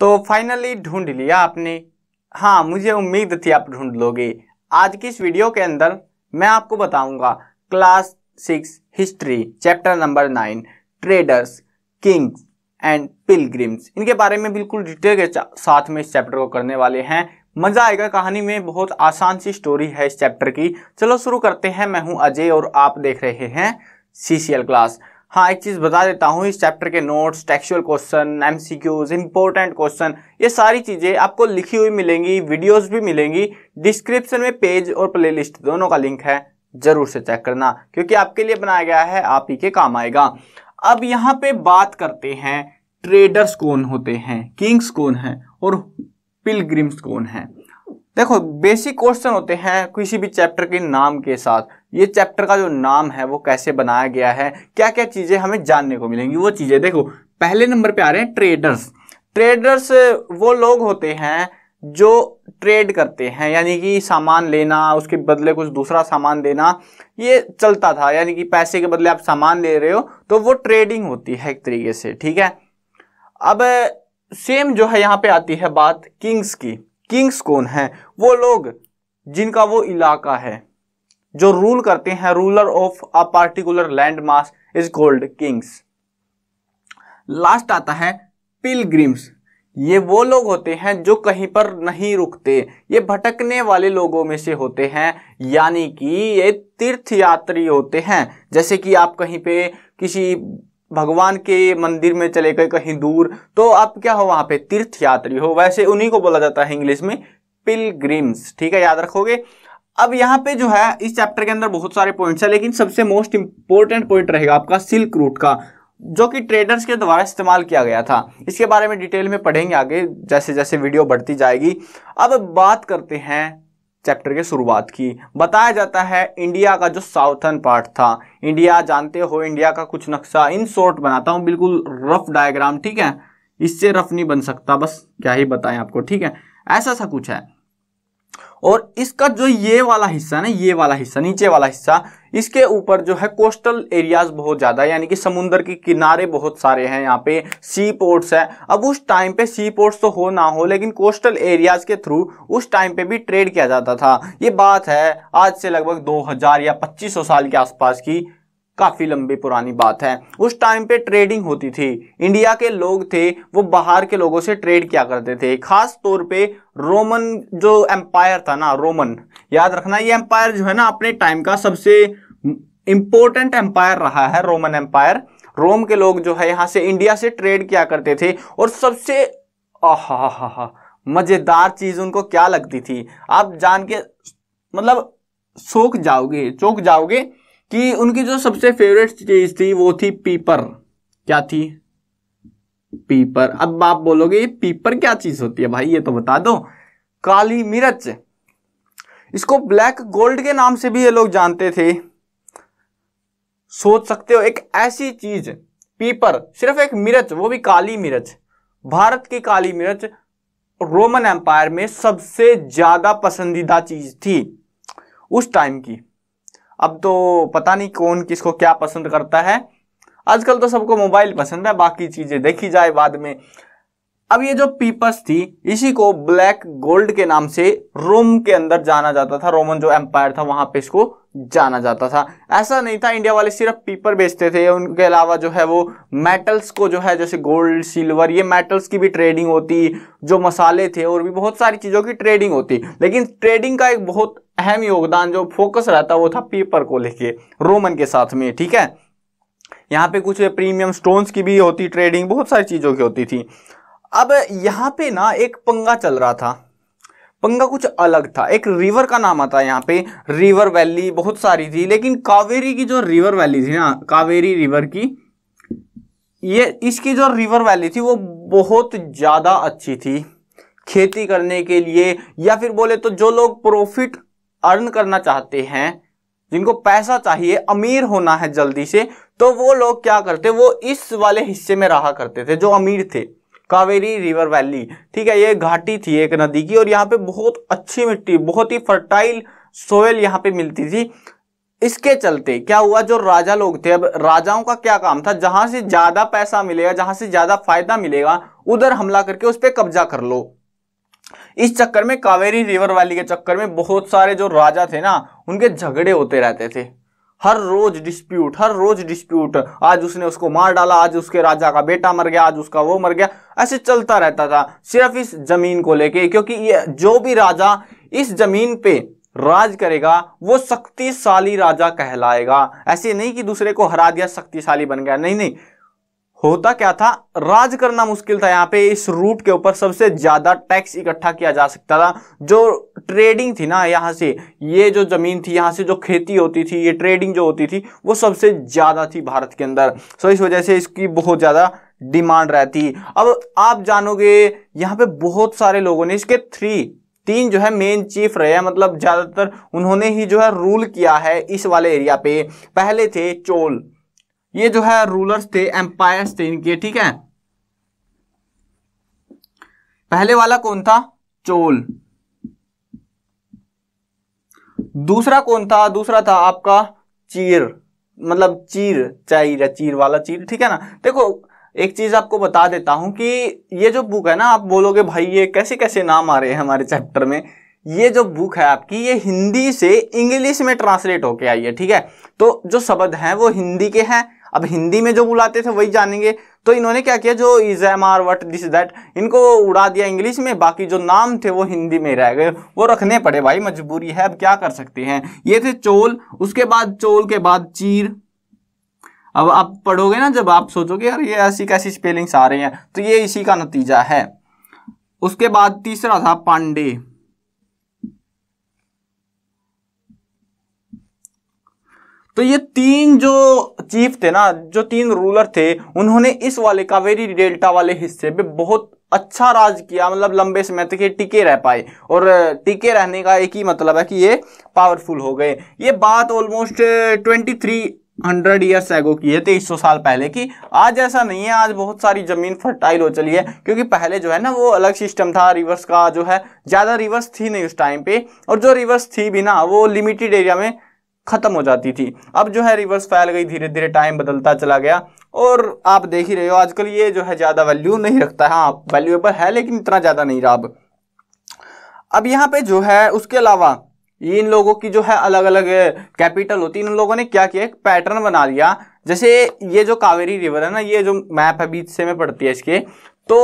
तो फाइनली ढूंढ लिया आपने हाँ मुझे उम्मीद थी आप ढूंढ लोगे आज की इस वीडियो के अंदर मैं आपको बताऊंगा class six history chapter number nine traders kings and pilgrims इनके बारे में बिल्कुल डिटेल के साथ में इस चैप्टर को करने वाले हैं मज़ा आएगा कहानी में बहुत आसान सी स्टोरी है इस चैप्टर की चलो शुरू करते हैं मैं हूं अजय और आप देख रहे हैं सी क्लास हाँ एक चीज़ बता देता हूँ इस चैप्टर के notes textual question M C Qs important question ये सारी चीज़ें आपको लिखी हुई मिलेंगी वीडियोस भी मिलेंगी डिस्क्रिप्शन में पेज और प्लेलिस्ट दोनों का लिंक है ज़रूर से चेक करना क्योंकि आपके लिए बनाया गया है आप ही के काम आएगा अब यहाँ पे बात करते हैं ट्रेडर्स कौन होते हैं किंग्स कौन हैं और पिलग्रिम्स कौन हैं देखो बेसिक क्वेश्चन होते हैं किसी भी चैप्टर के नाम के साथ ये चैप्टर का जो नाम है वो कैसे बनाया गया है क्या क्या चीज़ें हमें जानने को मिलेंगी वो चीज़ें देखो पहले नंबर पे आ रहे हैं ट्रेडर्स ट्रेडर्स वो लोग होते हैं जो ट्रेड करते हैं यानी कि सामान लेना उसके बदले कुछ दूसरा सामान देना ये चलता था यानी कि पैसे के बदले आप सामान ले रहे हो तो वो ट्रेडिंग होती है एक तरीके से ठीक है अब सेम जो है यहाँ पे आती है बात किंग्स की किंग्स कौन हैं वो लोग जिनका वो इलाका है जो रूल करते हैं ruler of a particular land mass is called kings last आता है पिलग्रिम्स ये वो लोग होते हैं जो कहीं पर नहीं रुकते ये भटकने वाले लोगों में से होते हैं यानी कि ये तीर्थ यात्री होते हैं जैसे कि आप कहीं पे किसी भगवान के मंदिर में चले गए कहीं दूर तो आप क्या हो वहाँ पे तीर्थ यात्री हो वैसे उन्हीं को बोला जाता है इंग्लिश में पिलग्रिम्स ठीक है याद रखोगे अब यहाँ पे जो है इस चैप्टर के अंदर बहुत सारे पॉइंट्स हैं लेकिन सबसे मोस्ट इंपॉर्टेंट पॉइंट रहेगा आपका सिल्क रूट का जो कि ट्रेडर्स के द्वारा इस्तेमाल किया गया था इसके बारे में डिटेल में पढ़ेंगे आगे जैसे जैसे वीडियो बढ़ती जाएगी अब बात करते हैं चैप्टर की शुरुआत की बताया जाता है इंडिया का जो साउथर्न पार्ट था इंडिया जानते हो इंडिया का कुछ नक्शा इन शॉर्ट बनाता हूँ बिल्कुल रफ डायग्राम ठीक है इससे रफ नहीं बन सकता बस क्या ही बताएं आपको ठीक है ऐसा सा कुछ है और इसका जो ये वाला हिस्सा ना ये वाला हिस्सा नीचे वाला हिस्सा इसके ऊपर जो है कोस्टल एरियाज बहुत ज़्यादा यानी कि समुद्र के किनारे बहुत सारे हैं यहाँ पे सी पोर्ट्स है अब उस टाइम पे सी पोर्ट्स तो हो ना हो लेकिन कोस्टल एरियाज के थ्रू उस टाइम पे भी ट्रेड किया जाता था ये बात है आज से लगभग 2000 या 2500 साल के आसपास की काफ़ी लंबी पुरानी बात है उस टाइम पे ट्रेडिंग होती थी इंडिया के लोग थे वो बाहर के लोगों से ट्रेड किया करते थे खास तौर पे रोमन जो एम्पायर था ना रोमन याद रखना ये एम्पायर जो है ना अपने टाइम का सबसे इम्पोर्टेंट एम्पायर रहा है रोमन एम्पायर रोम के लोग जो है यहाँ से इंडिया से ट्रेड किया करते थे और सबसे आह मज़ेदार चीज़ उनको क्या लगती थी आप जान के मतलब सोख जाओगे चौक जाओगे कि उनकी जो सबसे फेवरेट चीज थी वो थी पीपर क्या थी पीपर अब आप बोलोगे पीपर क्या चीज होती है भाई ये तो बता दो काली मिर्च इसको ब्लैक गोल्ड के नाम से भी ये लोग जानते थे सोच सकते हो एक ऐसी चीज पीपर सिर्फ एक मिर्च वो भी काली मिर्च भारत की काली मिर्च रोमन एम्पायर में सबसे ज्यादा पसंदीदा चीज थी उस टाइम की अब तो पता नहीं कौन किसको क्या पसंद करता है आजकल तो सबको मोबाइल पसंद है बाकी चीजें देखी जाए बाद में अब ये जो पीपस थी इसी को ब्लैक गोल्ड के नाम से रोम के अंदर जाना जाता था रोमन जो एम्पायर था वहां पे इसको जाना जाता था ऐसा नहीं था इंडिया वाले सिर्फ पीपर बेचते थे उनके अलावा जो है वो मेटल्स को जो है जैसे गोल्ड सिल्वर ये मेटल्स की भी ट्रेडिंग होती जो मसाले थे और भी बहुत सारी चीज़ों की ट्रेडिंग होती लेकिन ट्रेडिंग का एक बहुत अहम योगदान जो फोकस रहता वो था पेपर को लेके रोमन के साथ में ठीक है यहाँ पे कुछ प्रीमियम स्टोन्स की भी होती ट्रेडिंग बहुत सारी चीज़ों की होती थी अब यहाँ पे ना एक पंगा चल रहा था पंगा कुछ अलग था एक रिवर का नाम आता है यहाँ पे रिवर वैली बहुत सारी थी लेकिन कावेरी की जो रिवर वैली थी ना कावेरी रिवर की ये इसकी जो रिवर वैली थी वो बहुत ज़्यादा अच्छी थी खेती करने के लिए या फिर बोले तो जो लोग प्रॉफिट अर्न करना चाहते हैं जिनको पैसा चाहिए अमीर होना है जल्दी से तो वो लोग क्या करते वो इस वाले हिस्से में रहा करते थे जो अमीर थे कावेरी रिवर वैली ठीक है ये घाटी थी एक नदी की और यहाँ पे बहुत अच्छी मिट्टी बहुत ही फर्टाइल सोयल यहाँ पे मिलती थी इसके चलते क्या हुआ जो राजा लोग थे अब राजाओं का क्या काम था जहां से ज्यादा पैसा मिलेगा जहां से ज्यादा फायदा मिलेगा उधर हमला करके उस पर कब्जा कर लो इस चक्कर में कावेरी रिवर वैली के चक्कर में बहुत सारे जो राजा थे ना उनके झगड़े होते रहते थे हर रोज डिस्प्यूट हर रोज डिस्प्यूट आज उसने उसको मार डाला आज उसके राजा का बेटा मर गया आज उसका वो मर गया ऐसे चलता रहता था सिर्फ इस जमीन को लेके क्योंकि ये जो भी राजा इस जमीन पे राज करेगा वो शक्तिशाली राजा कहलाएगा ऐसे नहीं कि दूसरे को हरा दिया शक्तिशाली बन गया नहीं नहीं होता क्या था राज करना मुश्किल था यहाँ पे इस रूट के ऊपर सबसे ज्यादा टैक्स इकट्ठा किया जा सकता था जो ट्रेडिंग थी ना यहाँ से ये जो जमीन थी यहाँ से जो खेती होती थी ये ट्रेडिंग जो होती थी वो सबसे ज्यादा थी भारत के अंदर सो इस वजह से इसकी बहुत ज्यादा डिमांड रहती अब आप जानोगे यहाँ पे बहुत सारे लोगों ने इसके थ्री तीन जो है मेन चीफ रहे हैं मतलब ज्यादातर उन्होंने ही जो है रूल किया है इस वाले एरिया पे पहले थे चोल ये जो है रूलर्स थे एम्पायर्स थे इनके ठीक है पहले वाला कौन था चोल दूसरा कौन था दूसरा था आपका चीर मतलब चीर चाहिए चीर वाला चीर ठीक है ना देखो एक चीज आपको बता देता हूं कि ये जो बुक है ना आप बोलोगे भाई ये कैसे कैसे नाम आ रहे हैं हमारे चैप्टर में ये जो बुक है आपकी ये हिंदी से इंग्लिश में ट्रांसलेट होके आई है ठीक है तो जो शब्द हैं वो हिंदी के हैं अब हिंदी में जो बुलाते थे वही जानेंगे तो इन्होंने क्या किया जो is M R what this that इनको उड़ा दिया इंग्लिश में बाकी जो नाम थे वो हिंदी में रह गए वो रखने पड़े भाई मजबूरी है अब क्या कर सकते हैं ये थे चोल उसके बाद चोल के बाद चीर अब आप पढ़ोगे ना जब आप सोचोगे यार ये ऐसी कैसी स्पेलिंग्स आ रही हैं तो ये इसी का नतीजा है उसके बाद तीसरा था पांडे तो ये तीन जो चीफ थे ना जो तीन रूलर थे उन्होंने इस वाले कावेरी डेल्टा वाले हिस्से पे बहुत अच्छा राज किया मतलब लंबे समय तक ये टिके रह पाए और टिके रहने का एक ही मतलब है कि ये पावरफुल हो गए ये बात almost twenty three hundred years ago की है तेईस सौ साल पहले की आज ऐसा नहीं है आज बहुत सारी ज़मीन फर्टाइल हो चली है क्योंकि पहले जो है ना वो अलग सिस्टम था रिवर्स का जो है ज़्यादा रिवर्स थी नहीं उस टाइम पे और जो रिवर्स थी भी ना वो लिमिटेड एरिया में खत्म हो जाती थी अब जो है रिवर्स फैल गई धीरे धीरे टाइम बदलता चला गया और आप देख ही रहे हो आजकल ये जो है ज़्यादा वैल्यू नहीं रखता है हाँ वैल्यूएबल है लेकिन इतना ज़्यादा नहीं रहा अब अब यहाँ पे जो है उसके अलावा इन लोगों की जो है अलग अलग कैपिटल होती है इन लोगों ने क्या किया एक पैटर्न बना लिया जैसे ये जो कावेरी रिवर है ना ये जो मैप है बीच से में पड़ती है इसके तो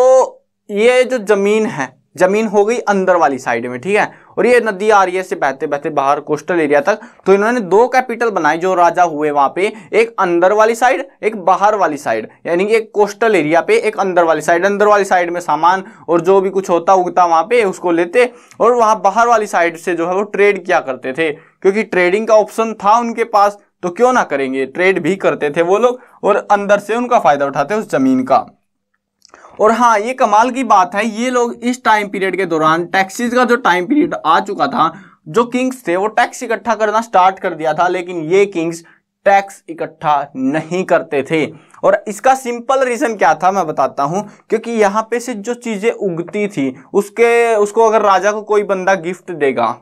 ये जो ज़मीन है जमीन हो गई अंदर वाली साइड में ठीक है और ये नदी आ रही है से बहते बहते बाहर कोस्टल एरिया तक तो इन्होंने दो कैपिटल बनाए जो राजा हुए वहां पे एक अंदर वाली साइड एक बाहर वाली साइड यानी कि एक कोस्टल एरिया पे एक अंदर वाली साइड अंदर वाली साइड में सामान और जो भी कुछ होता उगता वहां पे उसको लेते और वहां बाहर वाली साइड से जो है वो ट्रेड किया करते थे क्योंकि ट्रेडिंग का ऑप्शन था उनके पास तो क्यों ना करेंगे ट्रेड भी करते थे वो लोग और अंदर से उनका फायदा उठाते उस जमीन का और हाँ ये कमाल की बात है ये लोग इस टाइम पीरियड के दौरान टैक्सीज का जो टाइम पीरियड आ चुका था जो किंग्स थे वो टैक्स इकट्ठा करना स्टार्ट कर दिया था लेकिन ये किंग्स टैक्स इकट्ठा नहीं करते थे और इसका सिंपल रीज़न क्या था मैं बताता हूँ क्योंकि यहाँ पे से जो चीज़ें उगती थी उसके उसको अगर राजा को कोई बंदा गिफ्ट देगा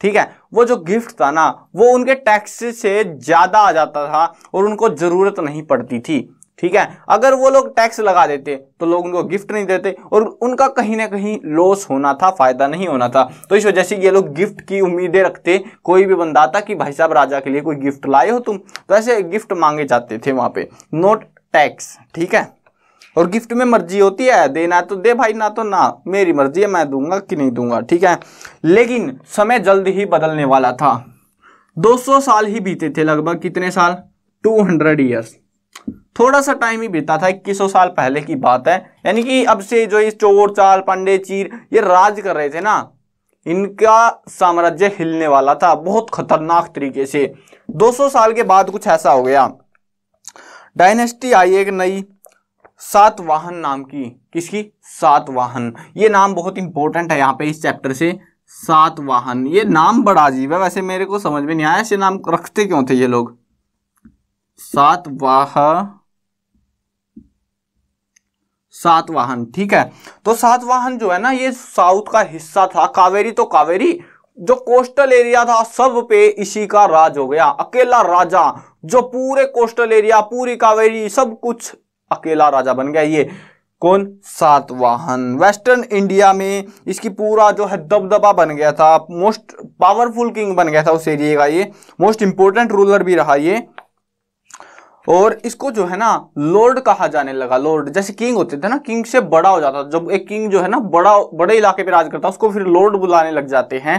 ठीक है वो जो गिफ्ट था ना वो उनके टैक्स से ज़्यादा आ जाता था और उनको ज़रूरत नहीं पड़ती थी ठीक है अगर वो लोग टैक्स लगा देते तो लोग उनको गिफ्ट नहीं देते और उनका कहीं ना कहीं लॉस होना था फायदा नहीं होना था तो इस वजह से ये लोग गिफ्ट की उम्मीदें रखते कोई भी बंदा आता कि भाई साहब राजा के लिए कोई गिफ्ट लाए हो तुम तो ऐसे गिफ्ट मांगे जाते थे वहां पे नोट टैक्स ठीक है और गिफ्ट में मर्जी होती है देना तो दे भाई ना तो ना मेरी मर्जी है मैं दूंगा कि नहीं दूंगा ठीक है लेकिन समय जल्द ही बदलने वाला था दो साल ही बीते थे लगभग कितने साल टू हंड्रेड ईयर्स थोड़ा सा टाइम ही बीता था इक्कीस साल पहले की बात है यानी कि अब से जो इस चोर चाल पांडे चीर ये राज कर रहे थे ना इनका साम्राज्य हिलने वाला था बहुत खतरनाक तरीके से 200 साल के बाद कुछ ऐसा हो गया डायनेस्टी आई एक नई सातवाहन नाम की किसकी सातवाहन ये नाम बहुत इंपॉर्टेंट है यहाँ पे इस चैप्टर से सातवाहन ये नाम बड़ा अजीब है वैसे मेरे को समझ में नहीं आया ऐसे नाम रखते क्यों थे ये लोग सातवाह सातवाहन ठीक है तो सातवाहन जो है ना ये साउथ का हिस्सा था कावेरी तो कावेरी जो कोस्टल एरिया था सब पे इसी का राज हो गया अकेला राजा जो पूरे कोस्टल एरिया पूरी कावेरी सब कुछ अकेला राजा बन गया ये कौन सातवाहन वेस्टर्न इंडिया में इसकी पूरा जो है दबदबा बन गया था मोस्ट पावरफुल किंग बन गया था उस एरिए का ये मोस्ट इंपोर्टेंट रूलर भी रहा ये और इसको जो है ना लॉर्ड कहा जाने लगा लॉर्ड जैसे किंग होते थे ना किंग से बड़ा हो जाता जब एक किंग जो है ना बड़ा बड़े इलाके पे राज करता उसको फिर लॉर्ड बुलाने लग जाते हैं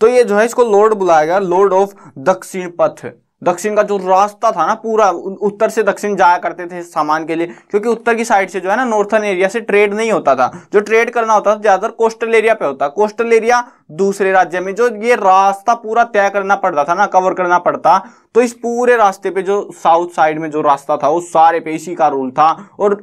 तो ये जो है इसको लॉर्ड बुलाया गया लॉर्ड ऑफ दक्षिण पथ दक्षिण का जो रास्ता था ना पूरा उत्तर से दक्षिण जाया करते थे सामान के लिए क्योंकि उत्तर की साइड से जो है ना नॉर्थन एरिया से ट्रेड नहीं होता था जो ट्रेड करना होता था ज्यादातर कोस्टल एरिया पे होता कोस्टल एरिया दूसरे राज्य में जो ये रास्ता पूरा तय करना पड़ता था ना कवर करना पड़ता तो इस पूरे रास्ते पे जो साउथ साइड में जो रास्ता था वो सारे पे इसी का रूल था और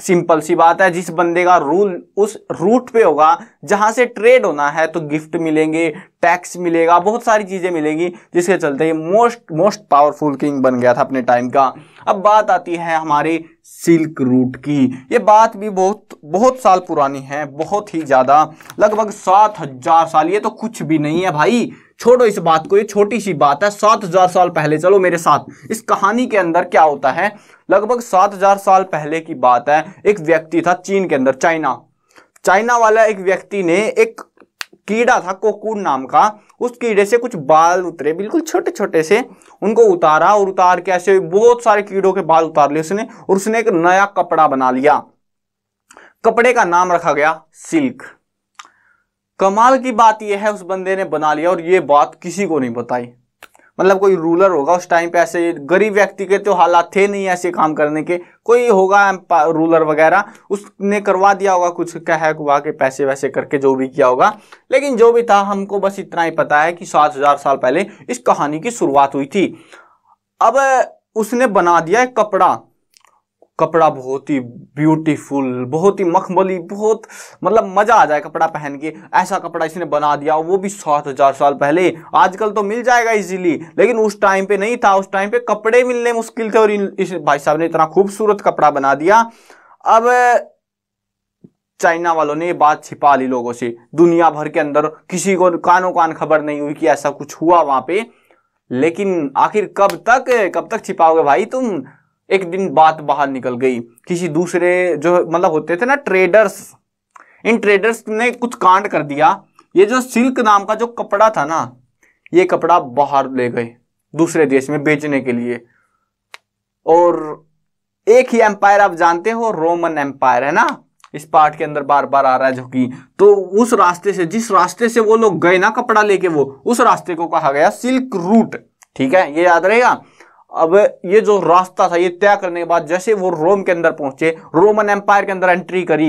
सिंपल सी बात है जिस बंदे का रूल उस रूट पे होगा जहां से ट्रेड होना है तो गिफ्ट मिलेंगे टैक्स मिलेगा बहुत सारी चीज़ें मिलेंगी जिसके चलते ये मोस्ट मोस्ट पावरफुल किंग बन गया था अपने टाइम का अब बात आती है हमारे सिल्क रूट की ये बात भी बहुत बहुत साल पुरानी है बहुत ही ज़्यादा लगभग सात हजार साल ये तो कुछ भी नहीं है भाई छोड़ो इस बात को ये छोटी सी बात है सात हजार साल पहले चलो मेरे साथ इस कहानी के अंदर क्या होता है लगभग सात हजार साल पहले की बात है एक व्यक्ति था चीन के अंदर चाइना चाइना वाला एक व्यक्ति ने एक कीड़ा था कोकून नाम का उस कीड़े से कुछ बाल उतरे बिल्कुल छोटे छोटे से उनको उतारा और उतार के ऐसे बहुत सारे कीड़ों के बाल उतार लिए उसने और उसने एक नया कपड़ा बना लिया कपड़े का नाम रखा गया सिल्क कमाल की बात यह है उस बंदे ने बना लिया और ये बात किसी को नहीं बताई मतलब कोई रूलर होगा उस टाइम पे ऐसे गरीब व्यक्ति के तो हालात थे नहीं ऐसे काम करने के कोई होगा रूलर वगैरह उसने करवा दिया होगा कुछ कह कुआ के पैसे वैसे करके जो भी किया होगा लेकिन जो भी था हमको बस इतना ही पता है कि सात हजार साल पहले इस कहानी की शुरुआत हुई थी अब उसने बना दिया एक कपड़ा कपड़ा बहुत ही ब्यूटीफुल बहुत ही मखमली बहुत मतलब मज़ा आ जाए कपड़ा पहन के ऐसा कपड़ा इसने बना दिया वो भी सात हजार साल पहले आजकल तो मिल जाएगा इजीली लेकिन उस टाइम पे नहीं था उस टाइम पे कपड़े मिलने मुश्किल थे और इस भाई साहब ने इतना खूबसूरत कपड़ा बना दिया अब चाइना वालों ने ये बात छिपा ली लोगों से दुनिया भर के अंदर किसी को कानों कान खबर नहीं हुई कि ऐसा कुछ हुआ वहां पे लेकिन आखिर कब तक कब तक छिपाओगे भाई तुम एक दिन बात बाहर निकल गई किसी दूसरे जो मतलब होते थे ना ट्रेडर्स इन ट्रेडर्स ने कुछ कांड कर दिया ये जो सिल्क नाम का जो कपड़ा था ना ये कपड़ा बाहर ले गए दूसरे देश में बेचने के लिए और एक ही एम्पायर आप जानते हो रोमन एम्पायर है ना इस पार्ट के अंदर बार बार आ रहा है जो कि तो उस रास्ते से जिस रास्ते से वो लोग गए ना कपड़ा लेके वो उस रास्ते को कहा गया सिल्क रूट ठीक है ये याद रहेगा अब ये जो रास्ता था ये तय करने के बाद जैसे वो रोम के अंदर पहुंचे रोमन एम्पायर के अंदर एंट्री करी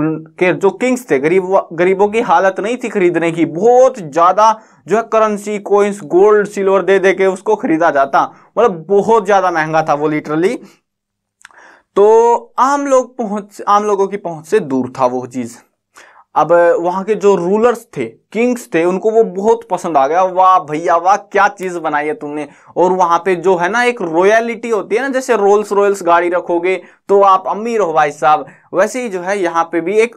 उनके जो किंग्स थे गरीब गरीबों की हालत नहीं थी खरीदने की बहुत ज़्यादा जो है करेंसी कोइंस गोल्ड सिल्वर दे दे के उसको खरीदा जाता मतलब बहुत ज़्यादा महंगा था वो लिटरली तो आम लोग पहुंच आम लोगों की पहुंच से दूर था वो चीज़ अब वहाँ के जो रूलर्स थे किंग्स थे उनको वो बहुत पसंद आ गया वाह भैया वाह क्या चीज़ बनाई है तुमने और वहाँ पे जो है ना एक रॉयलिटी होती है ना जैसे रोल्स रॉयल्स गाड़ी रखोगे तो आप अमीर हो भाई साहब वैसे ही जो है यहाँ पे भी एक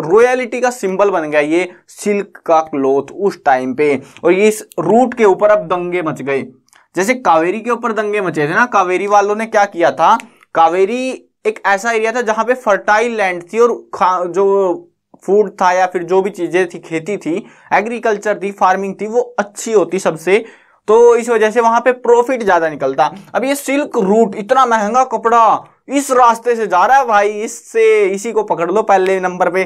रॉयलिटी का सिंबल बन गया ये सिल्क का क्लोथ उस टाइम पे और इस रूट के ऊपर अब दंगे मच गए जैसे कावेरी के ऊपर दंगे मचे थे ना कावेरी वालों ने क्या किया था कावेरी एक ऐसा एरिया था जहां पे फर्टाइल लैंड थी और जो फूड था या फिर जो भी चीज़ें थी खेती थी एग्रीकल्चर थी फार्मिंग थी वो अच्छी होती सबसे तो इस वजह से वहां पे प्रॉफिट ज्यादा निकलता अब ये सिल्क रूट इतना महंगा कपड़ा इस रास्ते से जा रहा है भाई इससे इसी को पकड़ लो पहले नंबर पे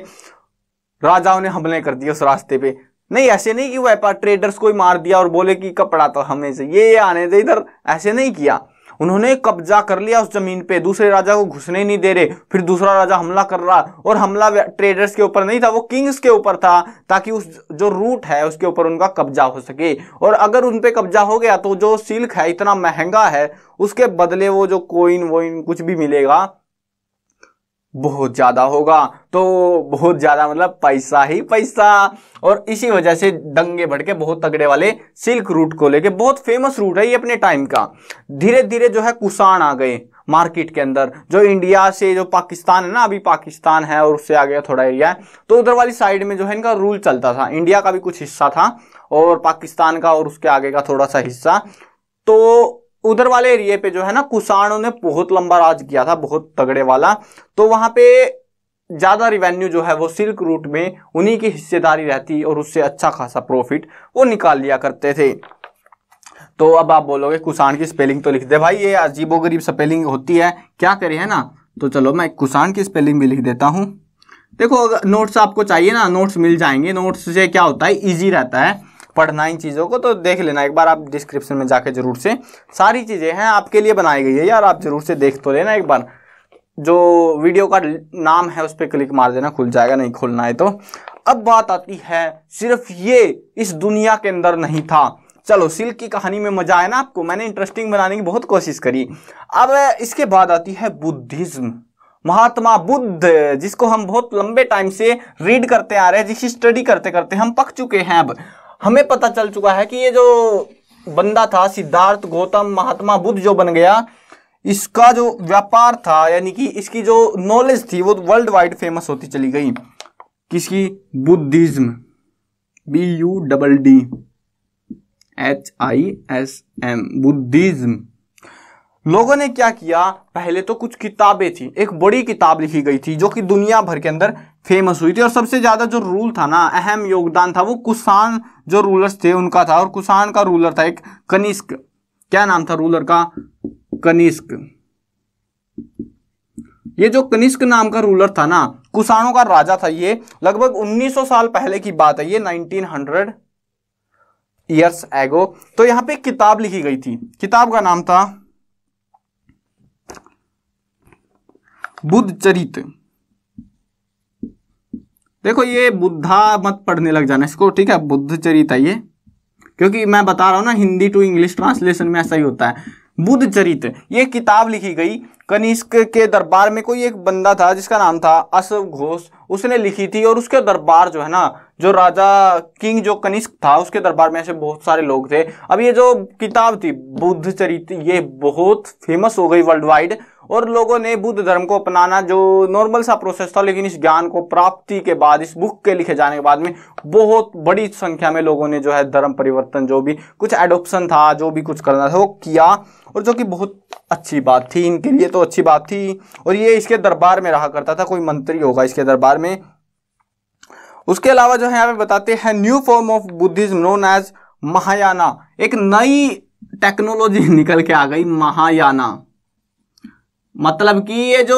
राजाओं ने हमले कर दिए उस रास्ते पे नहीं ऐसे नहीं कि व्यापार ट्रेडर्स को ही मार दिया और बोले कि कपड़ा तो हमें से ये आने दे इधर ऐसे नहीं किया उन्होंने कब्जा कर लिया उस जमीन पे दूसरे राजा को घुसने नहीं दे रहे फिर दूसरा राजा हमला कर रहा और हमला ट्रेडर्स के ऊपर नहीं था वो किंग्स के ऊपर था ताकि उस जो रूट है उसके ऊपर उनका कब्जा हो सके और अगर उन पर कब्जा हो गया तो जो सिल्क है इतना महंगा है उसके बदले वो जो कोइन वोइन कुछ भी मिलेगा बहुत ज़्यादा होगा तो बहुत ज़्यादा मतलब पैसा ही पैसा और इसी वजह से दंगे भड़के बहुत तगड़े वाले सिल्क रूट को लेके बहुत फेमस रूट है ये अपने टाइम का धीरे धीरे जो है कुषाण आ गए मार्केट के अंदर जो इंडिया से जो पाकिस्तान है ना अभी पाकिस्तान है और उससे आ गया थोड़ा एरिया तो उधर वाली साइड में जो है इनका रूल चलता था इंडिया का भी कुछ हिस्सा था और पाकिस्तान का और उसके आगे का थोड़ा सा हिस्सा तो उधर वाले एरिया पे जो है ना कुसाणों ने बहुत लंबा राज किया था बहुत तगड़े वाला तो वहां पे ज़्यादा रिवेन्यू जो है वो सिल्क रूट में उन्हीं की हिस्सेदारी रहती और उससे अच्छा खासा प्रॉफिट वो निकाल लिया करते थे तो अब आप बोलोगे कुसाण की स्पेलिंग तो लिख दे भाई ये अजीबो गरीब स्पेलिंग होती है क्या करें है ना तो चलो मैं कुसाण की स्पेलिंग भी लिख देता हूँ देखो अगर नोट्स आपको चाहिए ना नोट्स मिल जाएंगे नोट्स से क्या होता है ईजी रहता है पढ़ना इन चीज़ों को तो देख लेना एक बार आप डिस्क्रिप्शन में जाके ज़रूर से सारी चीज़ें हैं आपके लिए बनाई गई है यार आप ज़रूर से देख तो लेना एक बार जो वीडियो का नाम है उस पर क्लिक मार देना खुल जाएगा नहीं खुलना है तो अब बात आती है सिर्फ ये इस दुनिया के अंदर नहीं था चलो सिल्क की कहानी में मजा आया ना आपको मैंने इंटरेस्टिंग बनाने की बहुत कोशिश करी अब इसके बाद आती है बुद्धिज्म महात्मा बुद्ध जिसको हम बहुत लंबे टाइम से रीड करते आ रहे हैं जिसकी स्टडी करते करते हम पक चुके हैं अब हमें पता चल चुका है कि ये जो बंदा था सिद्धार्थ गौतम महात्मा बुद्ध जो बन गया इसका जो व्यापार था यानी कि इसकी जो नॉलेज थी वो वर्ल्ड वाइड फेमस होती चली गई किसकी Buddhism B U double D H I S M Buddhism लोगों ने क्या किया पहले तो कुछ किताबें थी एक बड़ी किताब लिखी गई थी जो कि दुनिया भर के अंदर फेमस हुई थी और सबसे ज्यादा जो रूल था ना अहम योगदान था वो कुसान जो रूलर्स थे उनका था और कुषाण का रूलर था एक कनिष्क क्या नाम था रूलर का कनिष्क ये जो कनिष्क नाम का रूलर था ना कुषाणों का राजा था ये लगभग 1900 साल पहले की बात है ये 1900 ईयर्स एगो तो यहां पे किताब लिखी गई थी किताब का नाम था बुद्ध चरित्र देखो ये बुद्धा मत पढ़ने लग जाना इसको ठीक है बुद्ध चरिता ये क्योंकि मैं बता रहा हूँ ना हिंदी टू इंग्लिश ट्रांसलेशन में ऐसा ही होता है बुद्ध चरित्र ये किताब लिखी गई कनिष्क के दरबार में कोई एक बंदा था जिसका नाम था अशव घोष उसने लिखी थी और उसके दरबार जो है ना जो राजा किंग जो कनिष्क था उसके दरबार में ऐसे बहुत सारे लोग थे अब ये जो किताब थी बुद्ध चरित्र ये बहुत फेमस हो गई वर्ल्ड वाइड और लोगों ने बुद्ध धर्म को अपनाना जो नॉर्मल सा प्रोसेस था लेकिन इस ज्ञान को प्राप्ति के बाद इस बुक के लिखे जाने के बाद में बहुत बड़ी संख्या में लोगों ने जो है धर्म परिवर्तन जो भी कुछ एडोप्शन था जो भी कुछ करना था वो किया और जो कि बहुत अच्छी बात थी इनके लिए तो अच्छी बात थी और ये इसके दरबार में रहा करता था कोई मंत्री होगा इसके दरबार में उसके अलावा जो है यहाँ पे बताते हैं new form of Buddhism known as Mahayana एक नई टेक्नोलॉजी निकल के आ गई महायाना मतलब कि ये जो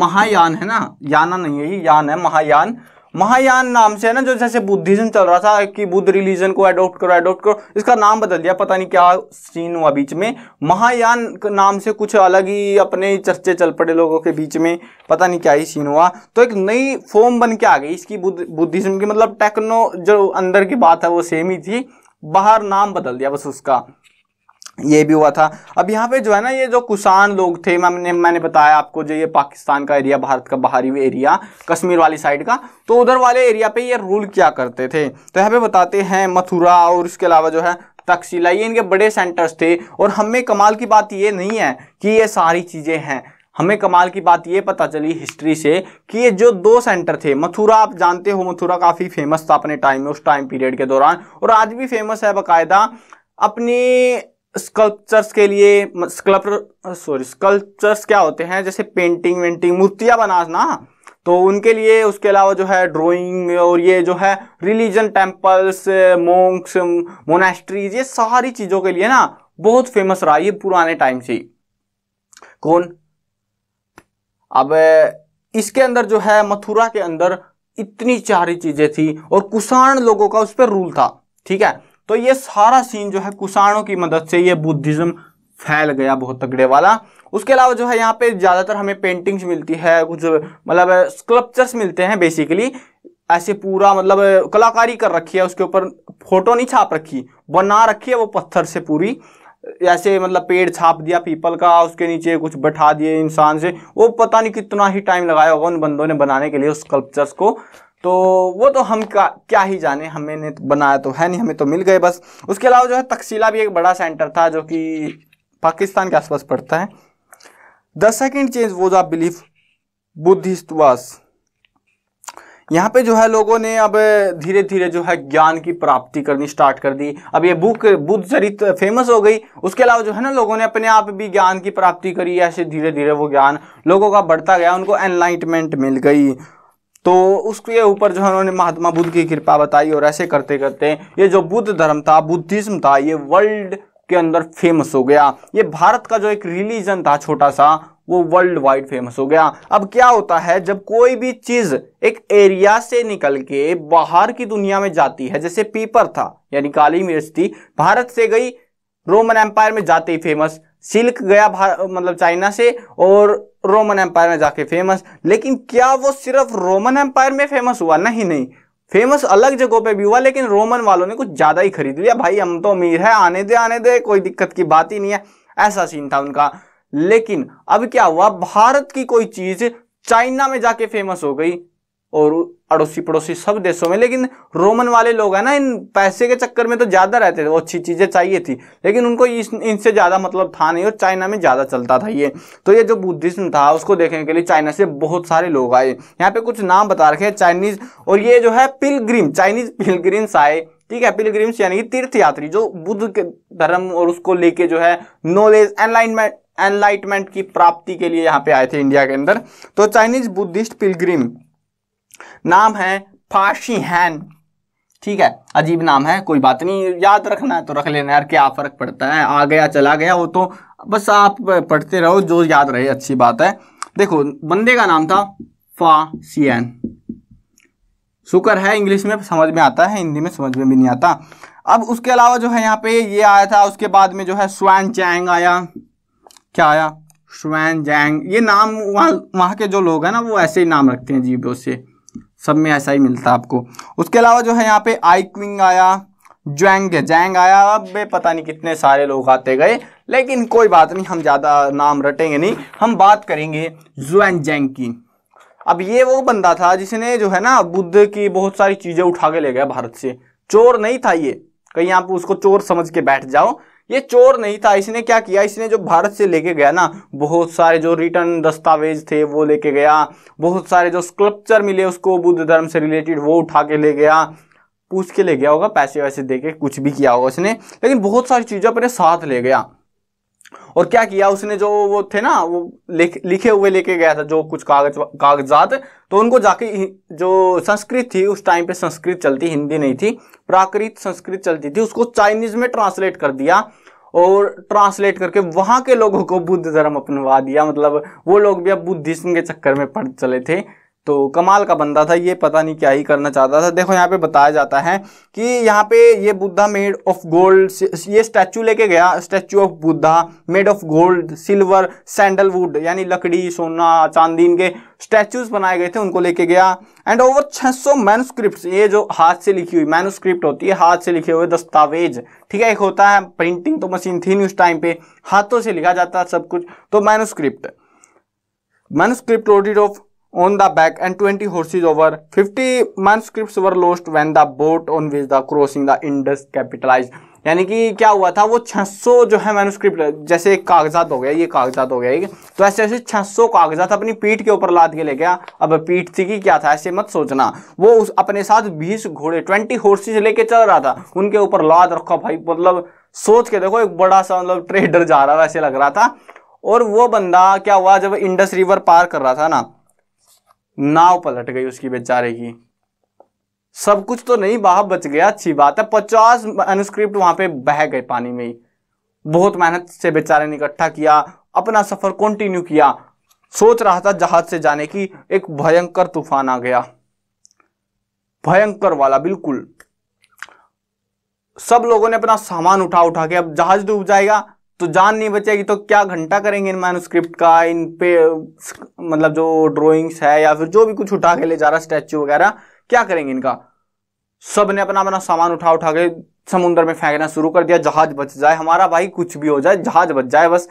महायान है ना याना नहीं है ये यान है महायान महायान नाम से है ना जो जैसे बुद्धिज्म चल रहा था कि बुद्ध रिलीजन को अडोप्ट करो अडोप्ट करो इसका नाम बदल दिया पता नहीं क्या सीन हुआ बीच में महायान नाम से कुछ अलग ही अपने चर्चे चल पड़े लोगों के बीच में पता नहीं क्या ही सीन हुआ तो एक नई फॉर्म बन के आ गई इसकी बुद्ध बुद्धिज्म की मतलब टेक्नो जो अंदर की बात है वो सेम ही थी बाहर नाम बदल दिया बस उसका ये भी हुआ था अब यहाँ पे जो है ना ये जो कुसान लोग थे मैंने मैंने बताया आपको जो ये पाकिस्तान का एरिया भारत का बाहरी एरिया कश्मीर वाली साइड का तो उधर वाले एरिया पे ये रूल क्या करते थे तो यहाँ पे बताते हैं मथुरा और इसके अलावा जो है तकसीला ये इनके बड़े सेंटर्स थे और हमें कमाल की बात ये नहीं है कि ये सारी चीज़ें हैं हमें कमाल की बात ये पता चली हिस्ट्री से कि ये जो दो सेंटर थे मथुरा आप जानते हो मथुरा काफ़ी फेमस था अपने टाइम में उस टाइम पीरियड के दौरान और आज भी फेमस है बाकायदा अपनी स्कल्पचर्स के लिए स्कल्पर सॉरी स्कल्पचर्स क्या होते हैं जैसे पेंटिंग वेंटिंग मूर्तियाँ बनाना तो उनके लिए उसके अलावा जो है ड्राइंग और ये जो है रिलीजन टेम्पल्स मोंक्स मोनेस्ट्रीज ये सारी चीज़ों के लिए ना बहुत फेमस रहा ये पुराने टाइम से ही कौन अब इसके अंदर जो है मथुरा के अंदर इतनी सारी चीज़ें थी और कुषाण लोगों का उस पर रूल था ठीक है तो ये सारा सीन जो है कुषाणों की मदद से ये बुद्धिज्म फैल गया बहुत तगड़े वाला उसके अलावा जो है यहाँ पे ज़्यादातर हमें पेंटिंग्स मिलती है कुछ मतलब स्कल्पचर्स मिलते हैं बेसिकली ऐसे पूरा मतलब कलाकारी कर रखी है उसके ऊपर फोटो नहीं छाप रखी बना रखी है वो पत्थर से पूरी ऐसे मतलब पेड़ छाप दिया पीपल का उसके नीचे कुछ बैठा दिए इंसान से वो पता नहीं कितना ही टाइम लगाया होगा उन बंदों ने बनाने के लिए उस स्कल्पचर्स को तो वो तो हम का क्या ही जाने ने तो बनाया तो है नहीं हमें तो मिल गए बस उसके अलावा जो है तकसीला भी एक बड़ा सेंटर था जो कि पाकिस्तान के आसपास पड़ता है द सेकेंड चेंज वो आप बिलीव बुद्धिस्ट वास यहाँ पे जो है लोगों ने अब धीरे धीरे जो है ज्ञान की प्राप्ति करनी स्टार्ट कर दी अब ये बुक बुद्ध चरित्र फेमस हो गई उसके अलावा जो है ना लोगों ने अपने आप भी ज्ञान की प्राप्ति करी ऐसे धीरे धीरे वो ज्ञान लोगों का बढ़ता गया उनको एनलाइटमेंट मिल गई तो उसके ऊपर जो है उन्होंने महात्मा बुद्ध की कृपा बताई और ऐसे करते करते ये जो बुद्ध धर्म था बुद्धिज्म था ये वर्ल्ड के अंदर फेमस हो गया ये भारत का जो एक रिलीजन था छोटा सा वो वर्ल्ड वाइड फेमस हो गया अब क्या होता है जब कोई भी चीज एक एरिया से निकल के बाहर की दुनिया में जाती है जैसे पीपर था यानी काली मिर्च थी भारत से गई रोमन एम्पायर में जाते ही फेमस सिल्क गया मतलब चाइना से और रोमन एम्पायर में जाके फेमस लेकिन क्या वो सिर्फ रोमन एम्पायर में फेमस हुआ नहीं नहीं फेमस अलग जगहों पे भी हुआ लेकिन रोमन वालों ने कुछ ज़्यादा ही खरीद लिया भाई हम तो अमीर है आने दे आने दे कोई दिक्कत की बात ही नहीं है ऐसा सीन था उनका लेकिन अब क्या हुआ भारत की कोई चीज़ चाइना में जाके फेमस हो गई और अड़ोसी पड़ोसी सब देशों में लेकिन रोमन वाले लोग हैं ना इन पैसे के चक्कर में तो ज़्यादा रहते थे वो अच्छी चीज़ें चाहिए थी लेकिन उनको इस इनसे ज़्यादा मतलब था नहीं और चाइना में ज़्यादा चलता था ये तो ये जो बुद्धिज्म था उसको देखने के लिए चाइना से बहुत सारे लोग आए यहाँ पे कुछ नाम बता रखे हैं चाइनीज़ और ये जो है पिलग्रिम चाइनीज़ पिलग्रिम्स आए ठीक है पिलग्रिम्स यानी कि तीर्थयात्री जो बुद्ध के धर्म और उसको लेके जो है नॉलेज एनलाइनमेंट एनलाइटमेंट की प्राप्ति के लिए यहाँ पे आए थे इंडिया के अंदर तो चाइनीज बुद्धिस्ट पिलग्रिम नाम है फाशी हैन ठीक है अजीब नाम है कोई बात नहीं याद रखना है तो रख लेना यार क्या फ़र्क पड़ता है आ गया चला गया वो तो बस आप पढ़ते रहो जो याद रहे अच्छी बात है देखो बंदे का नाम था फासियन शुक्र है इंग्लिश में समझ में आता है हिंदी में समझ में भी नहीं आता अब उसके अलावा जो है यहाँ पे ये आया था उसके बाद में जो है स्वैन चैंग आया क्या आया स्वैन जैंग ये नाम वहाँ वहाँ के जो लोग हैं ना वो ऐसे ही नाम रखते हैं जीवों से सब में ऐसा ही मिलता है आपको उसके अलावा जो है यहाँ पे आई क्विंग आया जैंग जैंग आया अब पता नहीं कितने सारे लोग आते गए लेकिन कोई बात नहीं हम ज़्यादा नाम रटेंगे नहीं हम बात करेंगे जुएन जैंग की अब ये वो बंदा था जिसने जो है ना बुद्ध की बहुत सारी चीज़ें उठा के ले गया भारत से चोर नहीं था ये कहीं आप उसको चोर समझ के बैठ जाओ ये चोर नहीं था इसने क्या किया इसने जो भारत से लेके गया ना बहुत सारे जो रिटर्न दस्तावेज थे वो लेके गया बहुत सारे जो स्कल्पचर मिले उसको बुद्ध धर्म से रिलेटेड वो उठा के ले गया पूछ के ले गया होगा पैसे वैसे दे के कुछ भी किया होगा उसने लेकिन बहुत सारी चीज़ें अपने साथ ले गया और क्या किया उसने जो वो थे ना वो लिख लिखे हुए लेके गया था जो कुछ कागज कागजात तो उनको जाके जो संस्कृत थी उस टाइम पे संस्कृत चलती हिंदी नहीं थी प्राकृत संस्कृत चलती थी उसको चाइनीज में ट्रांसलेट कर दिया और ट्रांसलेट करके वहाँ के लोगों को बुद्ध धर्म अपनवा दिया मतलब वो लोग भी अब बुद्धिज्म के चक्कर में पड़ चले थे तो कमाल का बंदा था ये पता नहीं क्या ही करना चाहता था देखो यहाँ पे बताया जाता है कि यहाँ पे ये बुद्धा मेड ऑफ गोल्ड ये स्टैचू लेके गया statue of Buddha made of gold silver sandalwood यानी लकड़ी सोना चांदीन के स्टैचूज बनाए गए थे उनको लेके गया एंड ओवर 600 सौ मैनुस्क्रिप्ट ये जो हाथ से लिखी हुई मैनुस्क्रिप्ट होती है हाथ से लिखे हुए दस्तावेज ठीक है एक होता है प्रिंटिंग तो मशीन थी नहीं उस टाइम पे हाथों से लिखा जाता सब कुछ तो manuscript manuscript audit of on the back and 20 horses over 50 manuscripts were lost when the boat on which the crossing the indus capitalized यानी कि क्या हुआ था वो 600 जो है मैनुस्क्रिप्ट जैसे एक कागजात हो गया ये कागजात हो गया तो ऐसे ऐसे 600 कागजात अपनी पीठ के ऊपर लाद के ले गया अब पीठ थी कि क्या था ऐसे मत सोचना वो उस अपने साथ 20 घोड़े 20 हॉर्सेस लेके चल रहा था उनके ऊपर लाद रखा भाई मतलब सोच के देखो एक बड़ा सा मतलब ट्रेडर जा रहा वैसे लग रहा था और वो बंदा क्या हुआ जब इंडस रिवर पार कर रहा था ना नाव पलट गई उसकी बेचारे की सब कुछ तो नहीं बाहर बच गया अच्छी बात है पचास मैनुस्क्रिप्ट वहां पे बह गए पानी में ही बहुत मेहनत से बेचारे ने इकट्ठा किया अपना सफर कंटिन्यू किया सोच रहा था जहाज से जाने की एक भयंकर तूफान आ गया भयंकर वाला बिल्कुल सब लोगों ने अपना सामान उठा उठा के अब जहाज डूब जाएगा तो जान नहीं बचेगी तो क्या घंटा करेंगे इन मैनुस्क्रिप्ट का इन पे मतलब जो ड्राइंग्स है या फिर जो भी कुछ उठा के ले जा रहा स्टैचू वगैरह क्या करेंगे इनका सब ने अपना अपना सामान उठा उठा के समुद्र में फेंकना शुरू कर दिया जहाज बच जाए हमारा भाई कुछ भी हो जाए जहाज बच जाए बस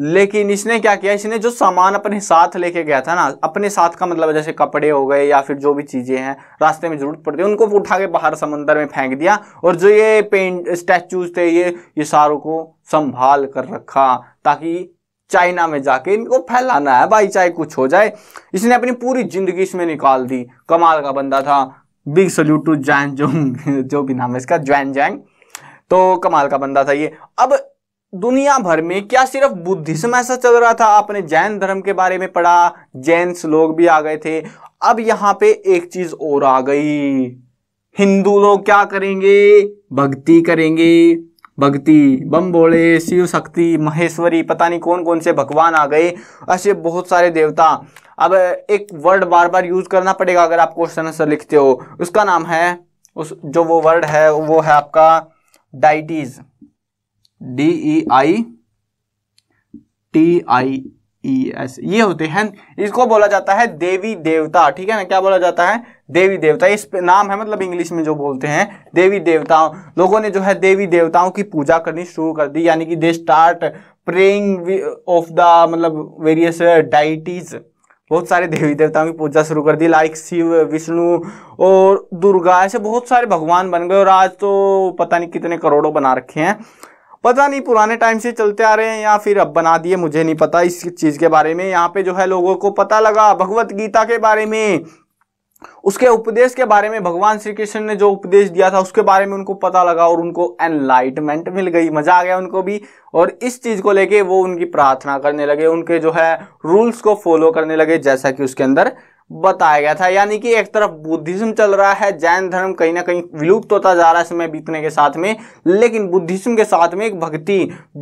लेकिन इसने क्या किया इसने जो सामान अपने साथ लेके गया था ना अपने साथ का मतलब जैसे कपड़े हो गए या फिर जो भी चीज़ें हैं रास्ते में जरूरत पड़ती है उनको उठा के बाहर समंदर में फेंक दिया और जो ये पेंट स्टैचूज थे ये ये सारों को संभाल कर रखा ताकि चाइना में जाके इनको फैलाना है भाई चाहे कुछ हो जाए इसने अपनी पूरी जिंदगी इसमें निकाल दी कमाल का बंदा था बिग सल्यूट टू जैन जो जो भी नाम है इसका जैन जैंग तो कमाल का बंदा था ये अब दुनिया भर में क्या सिर्फ बुद्धिज्म ऐसा चल रहा था आपने जैन धर्म के बारे में पढ़ा जैन्स लोग भी आ गए थे अब यहाँ पे एक चीज और आ गई हिंदू लोग क्या करेंगे भक्ति करेंगे भक्ति बम भोले शिव शक्ति महेश्वरी पता नहीं कौन कौन से भगवान आ गए ऐसे बहुत सारे देवता अब एक वर्ड बार बार यूज करना पड़ेगा अगर आप क्वेश्चन आंसर लिखते हो उसका नाम है उस जो वो वर्ड है वो है आपका deities D E I T I E S ये होते हैं इसको बोला जाता है देवी देवता ठीक है ना क्या बोला जाता है देवी देवता इस नाम है मतलब इंग्लिश में जो बोलते हैं देवी देवताओं लोगों ने जो है देवी देवताओं की पूजा करनी शुरू कर दी यानी कि they start praying of the मतलब वेरियस डाइटीज बहुत सारे देवी देवताओं की पूजा शुरू कर दी लाइक शिव विष्णु और दुर्गा ऐसे बहुत सारे भगवान बन गए और आज तो पता नहीं कितने करोड़ों बना रखे हैं पता नहीं पुराने टाइम से चलते आ रहे हैं या फिर अब बना दिए मुझे नहीं पता इस चीज़ के बारे में यहाँ पे जो है लोगों को पता लगा भगवत गीता के बारे में उसके उपदेश के बारे में भगवान श्री कृष्ण ने जो उपदेश दिया था उसके बारे में उनको पता लगा और उनको एनलाइटमेंट मिल गई मजा आ गया उनको भी और इस चीज को लेके वो उनकी प्रार्थना करने लगे उनके जो है रूल्स को फॉलो करने लगे जैसा कि उसके अंदर बताया गया था यानी कि एक तरफ बुद्धिज्म चल रहा है जैन धर्म कहीं ना कहीं विलुप्त होता जा रहा है समय बीतने के साथ में लेकिन बुद्धिज्म के साथ में एक भक्ति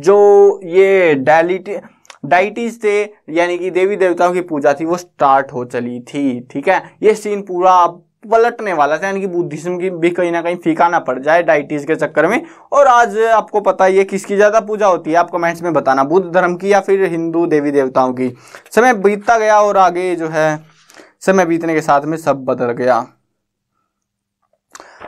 जो ये डायलिटी डाइटीज थे यानी कि देवी देवताओं की पूजा थी वो स्टार्ट हो चली थी ठीक है ये सीन पूरा पलटने वाला था यानी कि बुद्धिज्म की भी कहीं ना कहीं फीकाना पड़ जाए डाइटीज के चक्कर में और आज आपको पता ही है किसकी ज़्यादा पूजा होती है आप कमेंट्स में बताना बुद्ध धर्म की या फिर हिंदू देवी देवताओं की समय बीतता गया और आगे जो है समय बीतने के साथ में सब बदल गया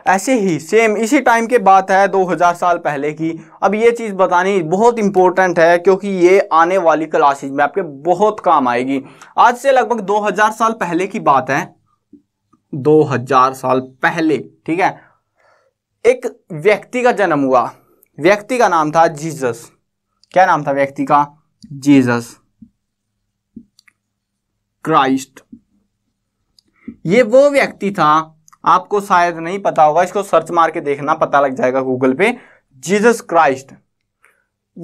ऐसे ही सेम इसी टाइम के बात है 2000 साल पहले की अब ये चीज़ बतानी बहुत इंपॉर्टेंट है क्योंकि ये आने वाली क्लासेज में आपके बहुत काम आएगी आज से लगभग 2000 साल पहले की बात है 2000 साल पहले ठीक है एक व्यक्ति का जन्म हुआ व्यक्ति का नाम था जीसस क्या नाम था व्यक्ति का जीसस क्राइस्ट ये वो व्यक्ति था आपको शायद नहीं पता होगा इसको सर्च मार के देखना पता लग जाएगा गूगल पे जीसस क्राइस्ट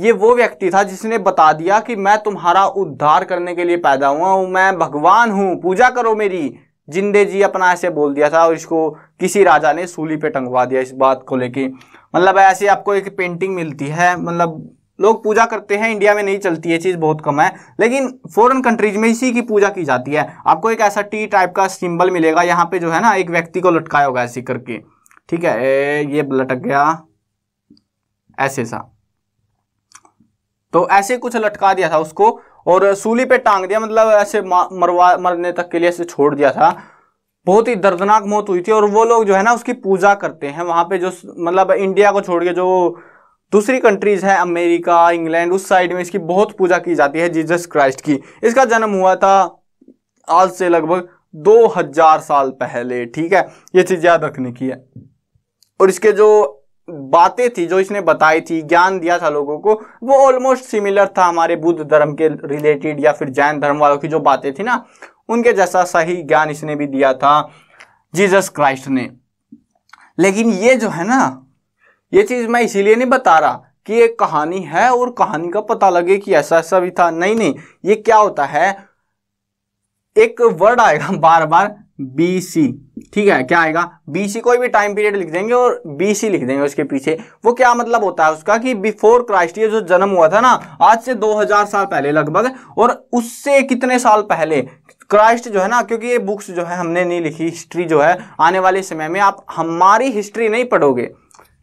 ये वो व्यक्ति था जिसने बता दिया कि मैं तुम्हारा उद्धार करने के लिए पैदा हुआ हूं मैं भगवान हूं पूजा करो मेरी जिंदे जी अपना ऐसे बोल दिया था और इसको किसी राजा ने सूली पे टंगवा दिया इस बात को लेके मतलब ऐसे आपको एक पेंटिंग मिलती है मतलब लोग पूजा करते हैं इंडिया में नहीं चलती है चीज़ बहुत कम है लेकिन फॉरेन कंट्रीज में इसी की पूजा की जाती है आपको एक ऐसा टी टाइप का सिंबल मिलेगा यहाँ पे जो है ना एक व्यक्ति को लटकाया होगा ऐसी करके ठीक है ए, ये लटक गया ऐसे सा तो ऐसे कुछ लटका दिया था उसको और सूली पे टांग दिया मतलब ऐसे मरवा मरने तक के लिए ऐसे छोड़ दिया था बहुत ही दर्दनाक मौत हुई थी और वो लोग जो है ना उसकी पूजा करते हैं वहां पे जो मतलब इंडिया को छोड़ के जो दूसरी कंट्रीज है अमेरिका इंग्लैंड उस साइड में इसकी बहुत पूजा की जाती है जीसस क्राइस्ट की इसका जन्म हुआ था आज से लगभग 2000 साल पहले ठीक है ये चीज याद रखने की है और इसके जो बातें थी जो इसने बताई थी ज्ञान दिया था लोगों को वो ऑलमोस्ट सिमिलर था हमारे बुद्ध धर्म के रिलेटेड या फिर जैन धर्म वालों की जो बातें थी ना उनके जैसा सही ज्ञान इसने भी दिया था जीसस क्राइस्ट ने लेकिन ये जो है ना ये चीज़ मैं इसीलिए नहीं बता रहा कि एक कहानी है और कहानी का पता लगे कि ऐसा ऐसा भी था नहीं नहीं ये क्या होता है एक वर्ड आएगा बार बार बी सी ठीक है क्या आएगा बी सी कोई भी टाइम पीरियड लिख देंगे और बी सी लिख देंगे उसके पीछे वो क्या मतलब होता है उसका कि बिफोर क्राइस्ट ये जो जन्म हुआ था ना आज से 2000 साल पहले लगभग और उससे कितने साल पहले क्राइस्ट जो है ना क्योंकि ये बुक्स जो है हमने नहीं लिखी हिस्ट्री जो है आने वाले समय में आप हमारी हिस्ट्री नहीं पढ़ोगे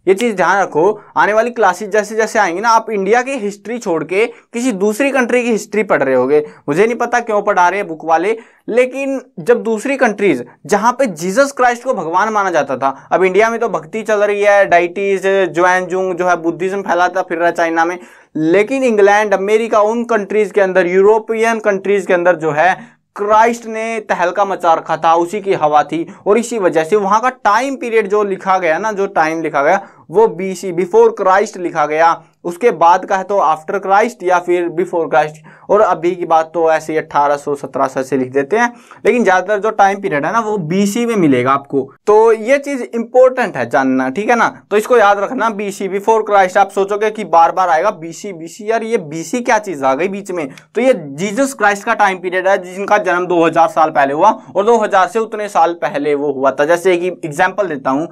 ये चीज़ ध्यान रखो आने वाली क्लासेस जैसे जैसे आएंगी ना आप इंडिया की हिस्ट्री छोड़ के किसी दूसरी कंट्री की हिस्ट्री पढ़ रहे होगे मुझे नहीं पता क्यों पढ़ा रहे हैं बुक वाले लेकिन जब दूसरी कंट्रीज जहाँ पे जीसस क्राइस्ट को भगवान माना जाता था अब इंडिया में तो भक्ति चल रही है डाइटीज जोएन जुंग जो है बुद्धिज्म फैलाता फिर रहा चाइना में लेकिन इंग्लैंड अमेरिका उन कंट्रीज के अंदर यूरोपियन कंट्रीज के अंदर जो है क्राइस्ट ने तहलका मचा रखा था उसी की हवा थी और इसी वजह से वहां का टाइम पीरियड जो लिखा गया ना जो टाइम लिखा गया वो बीसी बिफोर क्राइस्ट लिखा गया उसके बाद का है तो आफ्टर क्राइस्ट या फिर बिफोर क्राइस्ट और अभी की बात तो ऐसे ही अट्ठारह सौ सत्रह सौ से लिख देते हैं लेकिन ज़्यादातर जो टाइम पीरियड है ना वो बीसी में मिलेगा आपको तो ये चीज़ इंपॉर्टेंट है जानना ठीक है ना तो इसको याद रखना बीसी बिफोर क्राइस्ट आप सोचोगे कि बार बार आएगा बीसी बीसी यार ये बीसी क्या चीज़ आ गई बीच में तो ये जीजस क्राइस्ट का टाइम पीरियड है जिनका जन्म दो साल पहले हुआ और दो से उतने साल पहले वो हुआ था जैसे एक एग्जाम्पल देता हूँ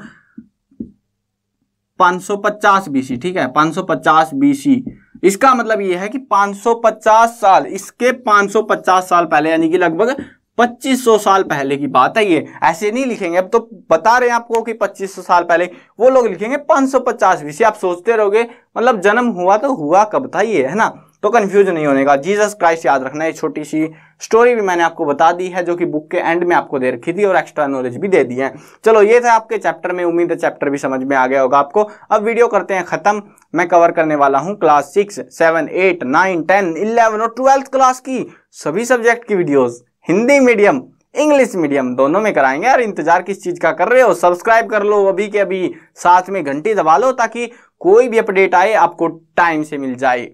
550 सौ ठीक है 550 सौ इसका मतलब यह है कि 550 साल इसके 550 साल पहले यानी कि लगभग 2500 साल पहले की बात है ये ऐसे नहीं लिखेंगे अब तो बता रहे हैं आपको कि 2500 साल पहले वो लोग लिखेंगे 550 बीसी आप सोचते रहोगे मतलब जन्म हुआ तो हुआ कब था ये है ना तो कन्फ्यूज नहीं होने का जीसस क्राइस्ट याद रखना है छोटी सी स्टोरी भी मैंने आपको बता दी है जो कि बुक के एंड में आपको दे रखी थी और एक्स्ट्रा नॉलेज भी दे दी है चलो ये था आपके चैप्टर में उम्मीद है चैप्टर भी समझ में आ गया होगा आपको अब वीडियो करते हैं खत्म मैं कवर करने वाला हूँ class six seven eight nine ten eleven और ट्वेल्थ क्लास की सभी सब्जेक्ट की videos Hindi medium English medium दोनों में कराएंगे यार इंतजार किस चीज़ का कर रहे हो सब्सक्राइब कर लो अभी के अभी साथ में घंटी दबा लो ताकि कोई भी अपडेट आए आपको टाइम से मिल जाए